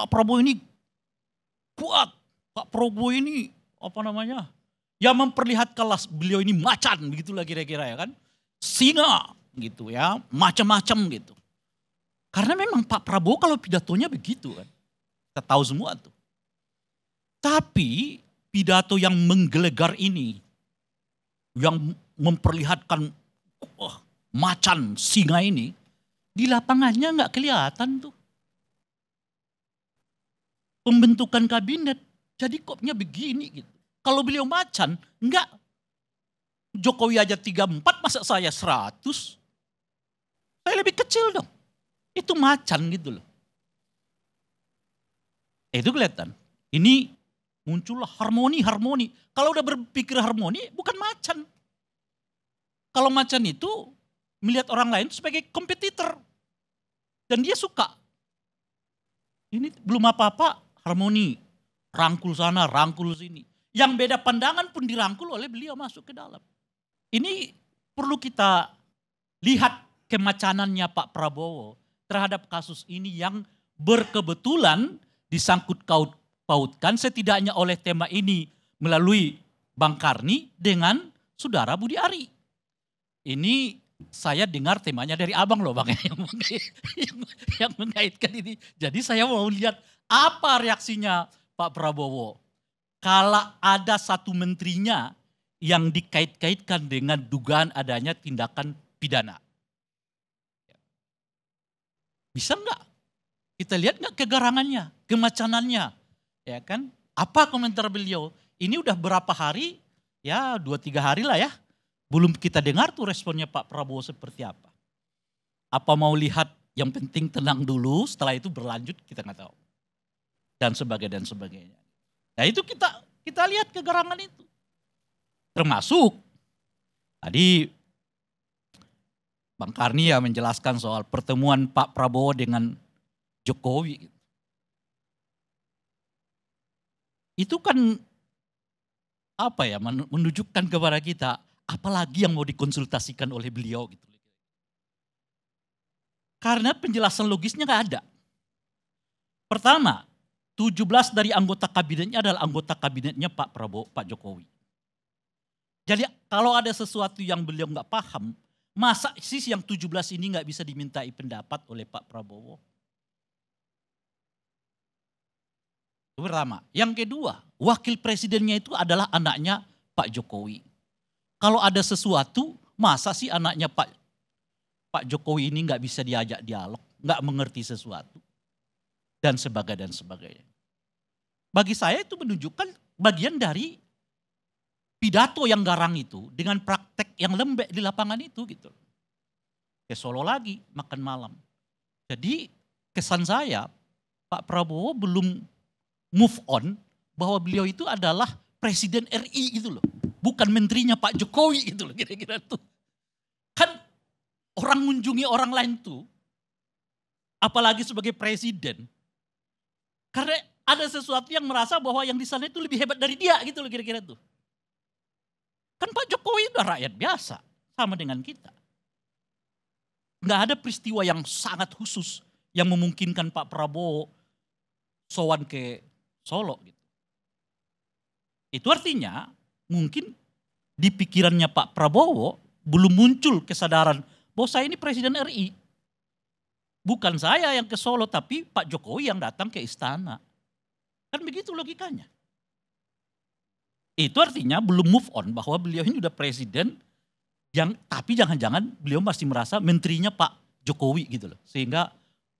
Pak Prabowo ini kuat. Pak Prabowo ini apa namanya? Ya memperlihatkan beliau ini macan begitulah kira-kira ya kan. Singa gitu ya, macam-macam gitu. Karena memang Pak Prabowo kalau pidatonya begitu kan. Kita tahu semua tuh. Tapi pidato yang menggelegar ini, yang memperlihatkan oh, macan singa ini, di lapangannya nggak kelihatan tuh pembentukan kabinet. Jadi kopnya begini gitu. Kalau beliau macan, enggak. Jokowi aja 34, masa saya 100? Saya lebih kecil dong. Itu macan gitu loh. Eh, itu kelihatan. Ini muncullah harmoni-harmoni. Kalau udah berpikir harmoni, bukan macan. Kalau macan itu melihat orang lain sebagai kompetitor. Dan dia suka. Ini belum apa-apa, harmoni. Rangkul sana, rangkul sini. Yang beda pandangan pun dirangkul oleh beliau masuk ke dalam. Ini perlu kita lihat kemacanannya Pak Prabowo terhadap kasus ini yang berkebetulan disangkut kaut pautkan setidaknya oleh tema ini melalui Bang Karni dengan saudara Budi Ari. Ini saya dengar temanya dari abang loh bang yang, yang, yang mengaitkan ini. Jadi saya mau lihat apa reaksinya Pak Prabowo? Kalau ada satu menterinya yang dikait-kaitkan dengan dugaan adanya tindakan pidana. Bisa enggak? Kita lihat enggak kegarangannya, kemacanannya. Ya kan? Apa komentar beliau? Ini udah berapa hari? Ya dua tiga hari lah ya. Belum kita dengar tuh responnya Pak Prabowo seperti apa. Apa mau lihat yang penting tenang dulu, setelah itu berlanjut kita nggak tahu dan sebagainya dan sebagainya. Nah itu kita kita lihat kegerangan itu. Termasuk tadi Bang Karnia menjelaskan soal pertemuan Pak Prabowo dengan Jokowi. Itu kan apa ya menunjukkan kepada kita apalagi yang mau dikonsultasikan oleh beliau gitu. Karena penjelasan logisnya nggak ada. Pertama, 17 dari anggota kabinetnya adalah anggota kabinetnya Pak Prabowo, Pak Jokowi. Jadi kalau ada sesuatu yang beliau nggak paham, masa sih yang 17 ini nggak bisa dimintai pendapat oleh Pak Prabowo? pertama. Yang kedua, wakil presidennya itu adalah anaknya Pak Jokowi. Kalau ada sesuatu, masa sih anaknya Pak Pak Jokowi ini nggak bisa diajak dialog, nggak mengerti sesuatu dan sebagainya dan sebagainya. Bagi saya itu menunjukkan bagian dari pidato yang garang itu dengan praktek yang lembek di lapangan itu gitu. Ke ya, Solo lagi makan malam. Jadi kesan saya Pak Prabowo belum move on bahwa beliau itu adalah presiden RI gitu loh. Bukan menterinya Pak Jokowi gitu loh kira-kira tuh. Kan orang mengunjungi orang lain tuh apalagi sebagai presiden. Karena ada sesuatu yang merasa bahwa yang di sana itu lebih hebat dari dia gitu loh kira-kira tuh. Kan Pak Jokowi udah rakyat biasa sama dengan kita. Nggak ada peristiwa yang sangat khusus yang memungkinkan Pak Prabowo sowan ke Solo gitu. Itu artinya mungkin di pikirannya Pak Prabowo belum muncul kesadaran bahwa saya ini presiden RI. Bukan saya yang ke Solo tapi Pak Jokowi yang datang ke istana. Kan begitu logikanya. Itu artinya belum move on bahwa beliau ini sudah presiden yang tapi jangan-jangan beliau masih merasa menterinya Pak Jokowi gitu loh. Sehingga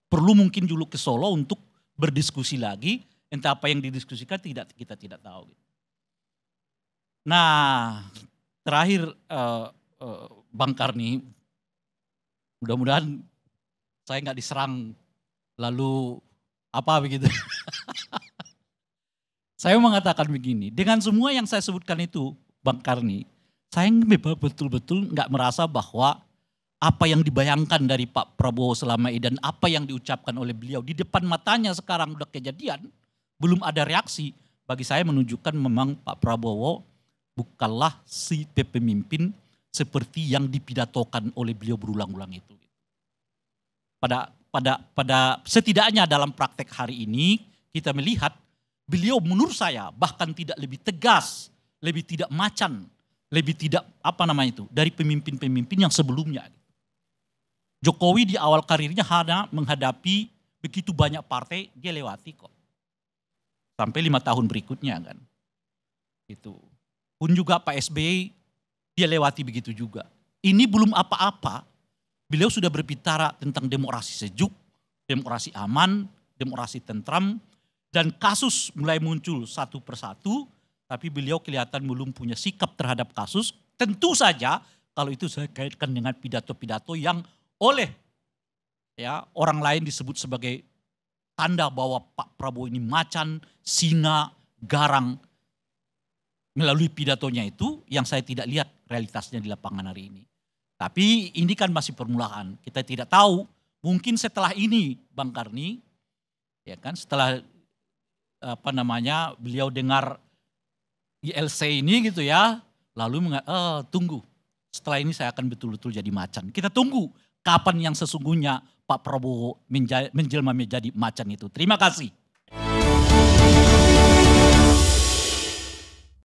perlu mungkin dulu ke Solo untuk berdiskusi lagi entah apa yang didiskusikan tidak kita tidak tahu. Gitu. Nah, terakhir uh, uh, Bang Karni, mudah-mudahan saya nggak diserang lalu apa begitu. Saya mengatakan begini, dengan semua yang saya sebutkan itu, Bang Karni, saya memang betul-betul nggak merasa bahwa apa yang dibayangkan dari Pak Prabowo selama ini dan apa yang diucapkan oleh beliau di depan matanya sekarang udah kejadian, belum ada reaksi. Bagi saya menunjukkan memang Pak Prabowo bukanlah si pemimpin seperti yang dipidatokan oleh beliau berulang-ulang itu. Pada pada pada setidaknya dalam praktek hari ini kita melihat beliau menurut saya bahkan tidak lebih tegas, lebih tidak macan, lebih tidak apa namanya itu dari pemimpin-pemimpin yang sebelumnya. Jokowi di awal karirnya hanya menghadapi begitu banyak partai dia lewati kok. Sampai lima tahun berikutnya kan. Itu. Pun juga Pak SBY dia lewati begitu juga. Ini belum apa-apa, beliau sudah berbicara tentang demokrasi sejuk, demokrasi aman, demokrasi tentram, dan kasus mulai muncul satu persatu, tapi beliau kelihatan belum punya sikap terhadap kasus. Tentu saja kalau itu saya kaitkan dengan pidato-pidato yang oleh ya orang lain disebut sebagai tanda bahwa Pak Prabowo ini macan, singa, garang. Melalui pidatonya itu yang saya tidak lihat realitasnya di lapangan hari ini. Tapi ini kan masih permulaan. Kita tidak tahu. Mungkin setelah ini Bang Karni, ya kan setelah apa namanya beliau dengar ILC ini gitu ya, lalu mengat, oh, eh, tunggu. Setelah ini saya akan betul-betul jadi macan. Kita tunggu kapan yang sesungguhnya Pak Prabowo menjelma menjadi macan itu. Terima kasih.